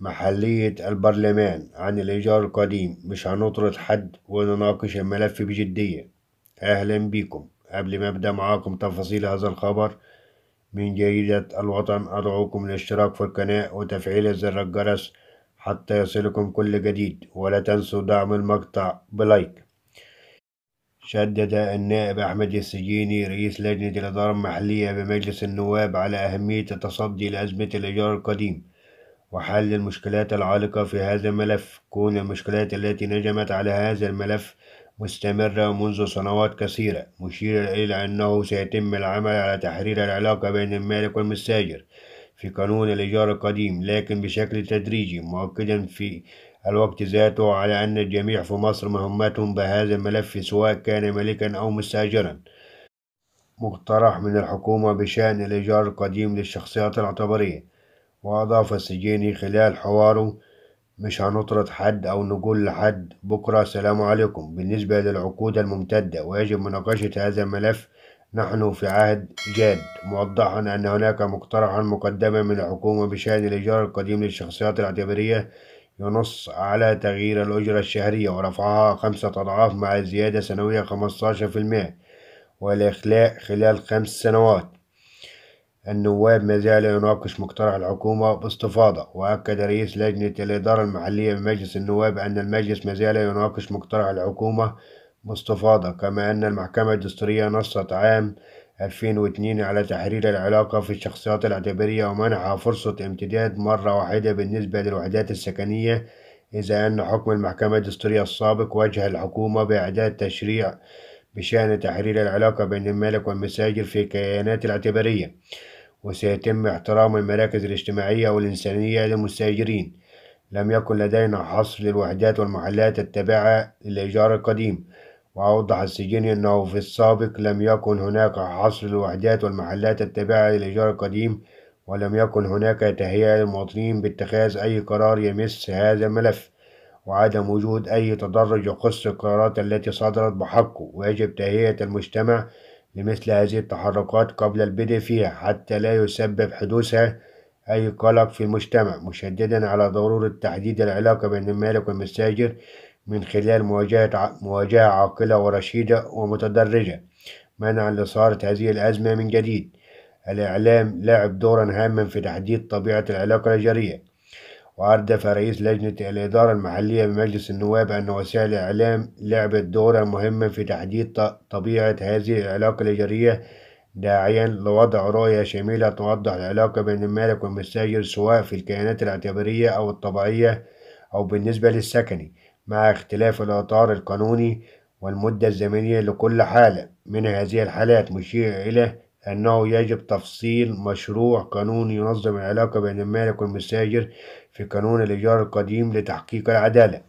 محلية البرلمان عن الإيجار القديم مش هنطرد حد ونناقش الملف بجدية أهلا بكم قبل ما أبدأ معاكم تفاصيل هذا الخبر من جريدة الوطن أدعوكم للاشتراك في القناة وتفعيل زر الجرس حتى يصلكم كل جديد ولا تنسوا دعم المقطع بلايك شدد النائب أحمد السجيني رئيس لجنة الإدارة المحلية بمجلس النواب على أهمية التصدي لأزمة الإيجار القديم وحل المشكلات العالقة في هذا الملف كون المشكلات التي نجمت على هذا الملف مستمرة منذ سنوات كثيرة مشيرا إلى أنه سيتم العمل على تحرير العلاقة بين المالك والمستاجر في قانون الإيجار القديم لكن بشكل تدريجي مؤكدا في الوقت ذاته على أن الجميع في مصر مهمتهم بهذا الملف سواء كان ملكا أو مستأجرا مقترح من الحكومة بشأن الإيجار القديم للشخصيات الاعتبارية وأضاف السجيني خلال حواره مش هنطرد حد أو نقول لحد بكرة سلام عليكم بالنسبة للعقود الممتدة ويجب مناقشة هذا الملف نحن في عهد جاد موضحا أن هناك مقترحا مقدما من الحكومة بشأن الإيجار القديم للشخصيات الاعتبارية ينص على تغيير الأجرة الشهرية ورفعها خمسة أضعاف مع زيادة سنوية في المئة والإخلاء خلال خمس سنوات النواب ما زال يناقش مقترح الحكومة باستفاضة وأكد رئيس لجنة الإدارة المحلية بمجلس النواب أن المجلس ما زال يناقش مقترح الحكومة باستفاضة كما أن المحكمة الدستورية نصت عام 2002 على تحرير العلاقة في الشخصيات الاعتبارية ومنحها فرصة امتداد مرة واحدة بالنسبة للوحدات السكنية إذا أن حكم المحكمة الدستورية السابق وجه الحكومة بإعداد تشريع بشأن تحرير العلاقة بين المالك والمساجر في الكيانات الاعتبارية وسيتم احترام المراكز الاجتماعية والإنسانية للمستأجرين لم يكن لدينا حصر للوحدات والمحلات التابعة للإيجار القديم وأوضح السجيني أنه في السابق لم يكن هناك حصر للوحدات والمحلات التابعة للإيجار القديم ولم يكن هناك تهيئة للمواطنين باتخاذ أي قرار يمس هذا الملف وعدم وجود أي تدرج يخص القرارات التي صدرت بحقه ويجب تهيئة المجتمع لمثل هذه التحركات قبل البدء فيها حتى لا يسبب حدوثها أي قلق في المجتمع مشددا على ضرورة تحديد العلاقة بين المالك والمستاجر من خلال مواجهة مواجهة عاقلة ورشيدة ومتدرجة منعا لصارة هذه الأزمة من جديد الإعلام لعب دورا هاما في تحديد طبيعة العلاقة الجارية وأردف رئيس لجنة الإدارة المحلية بمجلس النواب أن وسائل الإعلام لعبت دورا مهما في تحديد طبيعة هذه العلاقة الإيجارية داعيا لوضع رؤية شاملة توضح العلاقة بين المالك والمستأجر سواء في الكيانات الاعتبارية أو الطبيعية أو بالنسبة للسكني مع اختلاف الإطار القانوني والمدة الزمنية لكل حالة من هذه الحالات مشير إلى أنه يجب تفصيل مشروع قانون ينظم العلاقة بين المالك والمستأجر في قانون الإيجار القديم لتحقيق العدالة